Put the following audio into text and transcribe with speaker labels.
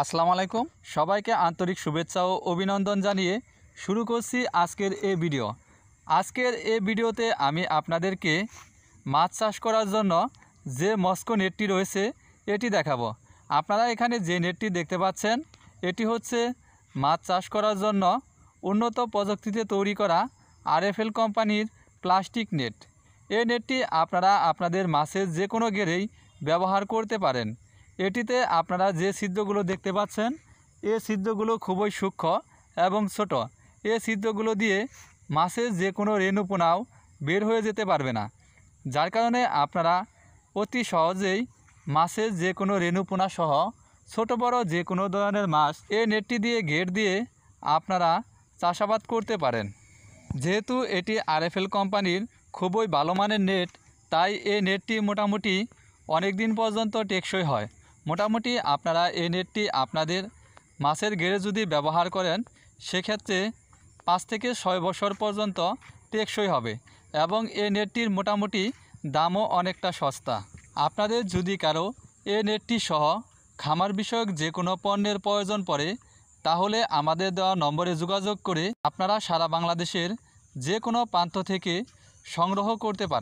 Speaker 1: আসসালামু আলাইকুম সবাইকে আন্তরিক শুভেচ্ছা ও অভিনন্দন জানিয়ে শুরু করছি আজকের এ ভিডিও আজকের এ ভিডিওতে আমি আপনাদেরকে মাছ চাষ করার জন্য যে মস্কো নেটটি রয়েছে এটি দেখাবো আপনারা এখানে যে নেটটি দেখতে পাচ্ছেন এটি হচ্ছে মাছ চাষ করার জন্য উন্নত প্রযুক্তিতে তৈরি করা আরএফএল কোম্পানির প্লাস্টিক নেট এই নেটটি আপনারা আপনাদের মাছের যে কোনো গেরেই ব্যবহার করতে পারেন এটিতে আপনারা যে সিদ্ধগুলো দেখতে পাচ্ছেন এ সিদ্ধগুলো খুবই সূক্ষ্ম এবং ছোট এ ছিদ্রগুলো দিয়ে মাছের যে কোনো রেণুপোনাও বের হয়ে যেতে পারবে না যার কারণে আপনারা অতি সহজেই মাছের যে কোনো রেণুপোনা সহ ছোট বড় যে কোনো ধরনের মাছ এ নেটটি দিয়ে গেট দিয়ে আপনারা চাষাবাদ করতে পারেন যেহেতু এটি আরএফএল কোম্পানির খুবই ভালো মানের নেট তাই এই নেটটি মোটামুটি অনেক দিন পর্যন্ত টেকসই হয় মোটামুটি আপনারা এই নেটটি আপনাদের মাছের গেড়ে যদি ব্যবহার করেন সেক্ষেত্রে পাঁচ থেকে ছয় বছর পর্যন্ত টেকসই হবে এবং এই নেটটির মোটামুটি দামও অনেকটা সস্তা আপনাদের যদি কারো এ নেটটি সহ খামার বিষয়ক যে কোনো পণ্যের প্রয়োজন পড়ে তাহলে আমাদের দেওয়া নম্বরে যোগাযোগ করে আপনারা সারা বাংলাদেশের যে কোনো প্রান্ত থেকে সংগ্রহ করতে পারেন